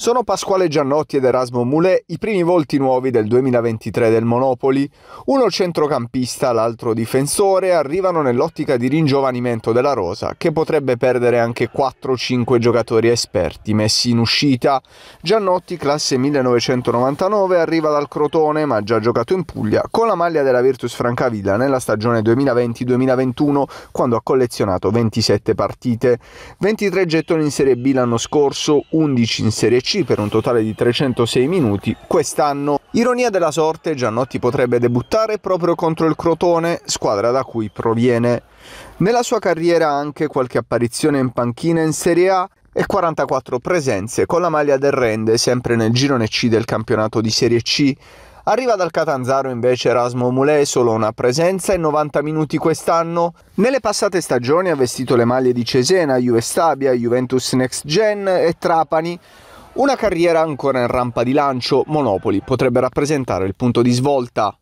Sono Pasquale Giannotti ed Erasmo Moulet i primi volti nuovi del 2023 del Monopoli. Uno centrocampista, l'altro difensore, arrivano nell'ottica di ringiovanimento della rosa, che potrebbe perdere anche 4-5 giocatori esperti messi in uscita. Giannotti, classe 1999, arriva dal Crotone, ma ha già giocato in Puglia, con la maglia della Virtus Francavilla nella stagione 2020-2021, quando ha collezionato 27 partite. 23 gettoni in Serie B l'anno scorso, 11 in Serie C Bonucci per un totale di 306 minuti quest'anno. Ironia della sorte, Giannotti potrebbe debuttare proprio contro il Crotone, squadra da cui proviene. Nella sua carriera ha anche qualche apparizione in panchina in Serie A e 44 presenze con la maglia del Rende sempre nel girone C del campionato di Serie C. Arriva dal Catanzaro invece Erasmo Moulet, solo una presenza in 90 minuti quest'anno. Nelle passate stagioni ha vestito le maglie di Cesena, Juve Stabia, Juventus Next Gen e Trapani. Una carriera ancora in rampa di lancio, Monopoli potrebbe rappresentare il punto di svolta